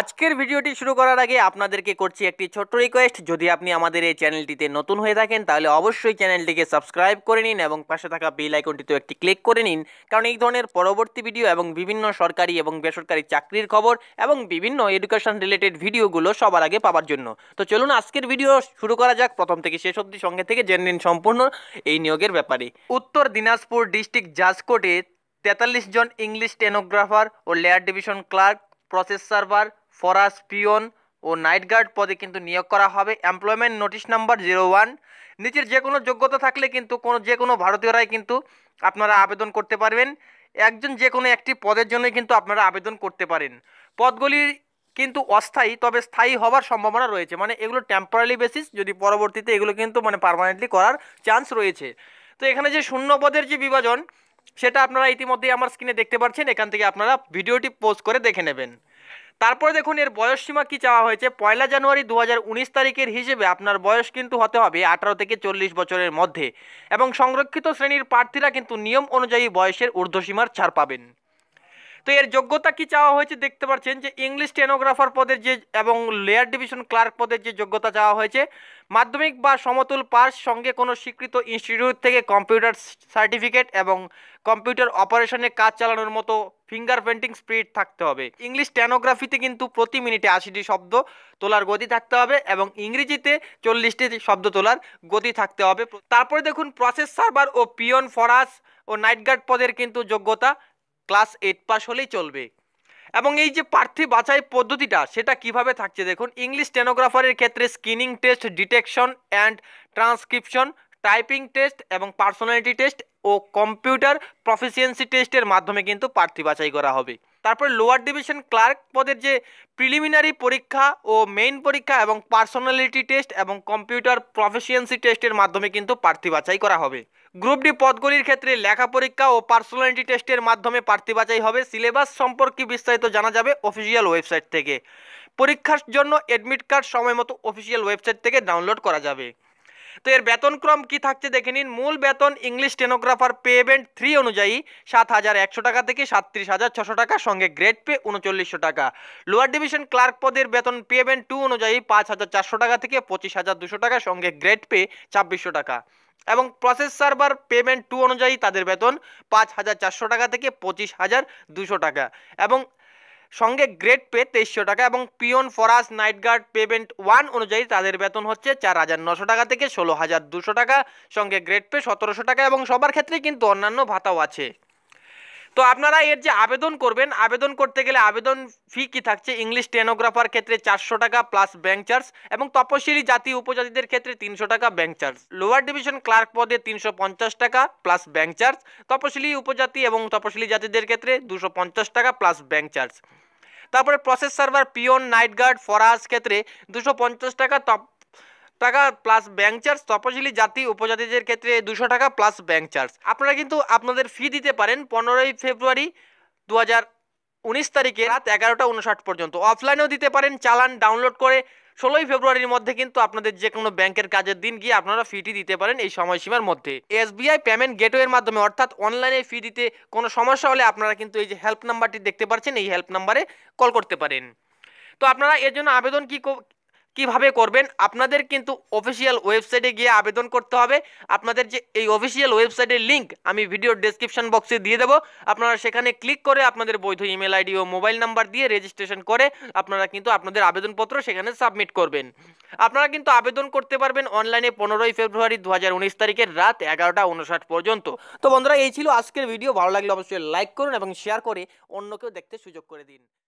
আজকের ভিডিওটি শুরু করার আগে আপনাদেরকে করছি একটি ছোট্ট রিকোয়েস্ট যদি আপনি আমাদের এই চ্যানেলটিতে নতুন হয়ে থাকেন তাহলে অবশ্যই চ্যানেলটিকে সাবস্ক্রাইব করে নিন এবং পাশে থাকা বেল আইকনটিতেও একটি ক্লিক করে নিন কারণ এই ধরনের পরবর্তী ভিডিও এবং বিভিন্ন সরকারি এবং বেসরকারি চাকরির খবর এবং বিভিন্ন এডুকেশন রিলেটেড ভিডিওগুলো সবার আগে পাওয়ার জন্য তো চলুন আজকের ভিডিও শুরু করা যাক প্রথম থেকে শেষ অবধি সঙ্গে থেকে জেনে নিন সম্পূর্ণ এই নিয়োগের ব্যাপারে উত্তর দিনাজপুর ডিস্ট্রিক্ট জাজকোটে তেতাল্লিশ জন ইংলিশ টেনোগ্রাফার ও lower division clerk process server ফরাস পিয়ন ও নাইট গার্ড পদে কিন্তু নিয়োগ করা হবে employment notice number zero one নিচের যে কোনো যোগ্যতা থাকলে কিন্তু কোনো যে কোনো ভারতীয়রাই কিন্তু আপনারা আবেদন করতে পারবেন একজন যে কোনো একটি পদের জন্যই কিন্তু আপনারা আবেদন করতে পারেন পদগুলির কিন্তু অস্থায়ী তবে স্থায়ী হওয়ার সম্ভাবনা রয়েছে মানে এগুলো টেম্পোরারি বেসিস যদি পরবর্তীতে এগুলো কিন্তু মানে পারমানেন্টলি করার চান্স রয়েছে তো এখানে যে শূন্য পদের যে বিভাজন সেটা আপনারা ইতিমধ্যেই আমার স্ক্রিনে দেখতে পাচ্ছেন এখান থেকে আপনারা ভিডিওটি পোস্ট করে দেখে নেবেন তারপরে দেখুন এর বয়সসীমা কি চাওয়া হয়েছে পয়লা জানুয়ারি দু তারিখের হিসেবে আপনার বয়স কিন্তু হতে হবে আঠারো থেকে চল্লিশ বছরের মধ্যে এবং সংরক্ষিত শ্রেণীর প্রার্থীরা কিন্তু নিয়ম অনুযায়ী বয়সের ঊর্ধ্বসীমার ছাড় পাবেন তো এর যোগ্যতা কি চাওয়া হয়েছে দেখতে পাচ্ছেন যে ইংলিশ টেনোগ্রাফার পদের যে এবং লেয়ার ডিভিশন ক্লার্ক পদের যে যোগ্যতা চাওয়া হয়েছে মাধ্যমিক বা সমতুল পাস সঙ্গে কোনো স্বীকৃত ইনস্টিটিউট থেকে কম্পিউটার সার্টিফিকেট এবং কম্পিউটার অপারেশনে কাজ চালানোর মতো ফিঙ্গার প্রিন্টিং স্পিড থাকতে হবে ইংলিশ টেনোগ্রাফিতে কিন্তু প্রতি মিনিটে আশিটি শব্দ তোলার গতি থাকতে হবে এবং ইংরেজিতে চল্লিশটি শব্দ তোলার গতি থাকতে হবে তারপরে দেখুন প্রসেস সার্ভার ও পিয়ন ফরাস ও নাইটগার্ড পদের কিন্তু যোগ্যতা ক্লাস এইট পাস হলেই চলবে এবং এই যে প্রার্থী বাছাই পদ্ধতিটা সেটা কিভাবে থাকছে দেখুন ইংলিশ স্টেনোগ্রাফারের ক্ষেত্রে screening test detection and transcription typing test এবং পার্সোনালিটি টেস্ট ও কম্পিউটার প্রফিসিয়েন্সি টেস্টের মাধ্যমে কিন্তু প্রার্থী বাছাই করা হবে তারপরে লোয়ার ডিভিশন ক্লার্ক পদের যে প্রিলিমিনারি পরীক্ষা ও মেইন পরীক্ষা এবং পার্সোনালিটি টেস্ট এবং কম্পিউটার প্রফেশিয়েন্সি টেস্টের মাধ্যমে কিন্তু প্রার্থী বাছাই করা হবে গ্রুপ ডি পদগুলির ক্ষেত্রে লেখা পরীক্ষা ও পার্সোনালিটি টেস্টের মাধ্যমে প্রার্থী বাছাই হবে সিলেবাস সম্পর্কে বিস্তারিত জানা যাবে অফিসিয়াল ওয়েবসাইট থেকে পরীক্ষার জন্য অ্যাডমিট কার্ড সময় মতো অফিসিয়াল ওয়েবসাইট থেকে ডাউনলোড করা যাবে তো এর বেতনক্রম কি থাকছে দেখে নিন মূল বেতন ইংলিশ টেনোগ্রাফার পেমেন্ট থ্রি অনুযায়ী সাত হাজার একশো টাকা থেকে সাতত্রিশ হাজার ছশো টাকা সঙ্গে গ্রেড পে উনচল্লিশশো টাকা লোয়ার ডিভিশন ক্লার্ক পদের বেতন পেমেন্ট টু অনুযায়ী পাঁচ হাজার চারশো টাকা থেকে পঁচিশ হাজার দুশো টাকা সঙ্গে গ্রেড পে ছাব্বিশশো টাকা এবং প্রসেস সার্ভার পেমেন্ট টু অনুযায়ী তাদের বেতন পাঁচ হাজার চারশো টাকা থেকে পঁচিশ হাজার দুশো টাকা এবং সঙ্গে গ্রেড পে তেইশশো টাকা এবং পিয়ন ফরাস নাইট গার্ড পেমেন্ট ওয়ান অনুযায়ী তাদের বেতন হচ্ছে চার হাজার নশো টাকা থেকে ষোলো হাজার দুশো টাকা সঙ্গে গ্রেড পে সতেরোশো টাকা এবং সবার ক্ষেত্রে কিন্তু অন্যান্য ভাতাও আছে তো আপনারা এর যে আবেদন করবেন আবেদন করতে গেলে আবেদন ফি কি থাকছে ইংলিশ টেনোগ্রাফার ক্ষেত্রে চারশো টাকা প্লাস ব্যাংক চার্জ এবং তপশিলি জাতি উপজাতিদের ক্ষেত্রে তিনশো টাকা bank charge lower division clerk পদে তিনশো পঞ্চাশ টাকা প্লাস ব্যাংক চার্জ তপশিলি উপজাতি এবং তপশিলি জাতিদের ক্ষেত্রে দুশো পঞ্চাশ টাকা প্লাস ব্যাংক চার্জ তারপরে প্রসেস সার্ভার পিওন নাইট গার্ড ফরাজ ক্ষেত্রে দুশো পঞ্চাশ টাকা টাকা প্লাস ব্যাংক চার্জ তপশিলি জাতি উপজাতিদের ক্ষেত্রে দুশো টাকা প্লাস ব্যাংক চার্জ আপনারা কিন্তু আপনাদের ফি দিতে পারেন পনেরোই ফেব্রুয়ারি দু হাজার উনিশ তারিখে রাত এগারোটা উনষাট পর্যন্ত অফলাইনেও দিতে পারেন চালান ডাউনলোড করে ষোলোই ফেব্রুয়ারির মধ্যে কিন্তু আপনাদের যে কোনো ব্যাংকের কাজের দিন গিয়ে আপনারা ফিটি দিতে পারেন এই সময়সীমার মধ্যে এসবিআই পেমেন্ট গেটওয়ের মাধ্যমে অর্থাৎ অনলাইনে ফি দিতে কোনো সমস্যা হলে আপনারা কিন্তু এই যে হেল্প নাম্বারটি দেখতে পাচ্ছেন এই হেল্প নাম্বারে কল করতে পারেন তো আপনারা এর জন্য আবেদন কি কিভাবে করবেন আপনাদের কিন্তু অফিসিয়াল ওয়েবসাইটে গিয়ে আবেদন করতে হবে আপনাদের যে এই অফিসিয়াল ওয়েবসাইটের লিঙ্ক আমি ভিডিও ডেসক্রিপশন বক্সে দিয়ে দেবো আপনারা সেখানে ক্লিক করে আপনাদের বৈধ ইমেল আইডি ও মোবাইল নাম্বার দিয়ে রেজিস্ট্রেশন করে আপনারা কিন্তু আপনাদের আবেদনপত্র সেখানে সাবমিট করবেন আপনারা কিন্তু আবেদন করতে পারবেন অনলাইনে পনেরোই ফেব্রুয়ারি দু তারিখের রাত এগারোটা উনষাট পর্যন্ত তো বন্ধুরা এই ছিল আজকের ভিডিও ভালো লাগলে অবশ্যই লাইক করুন এবং শেয়ার করে অন্যকেও দেখতে সুযোগ করে দিন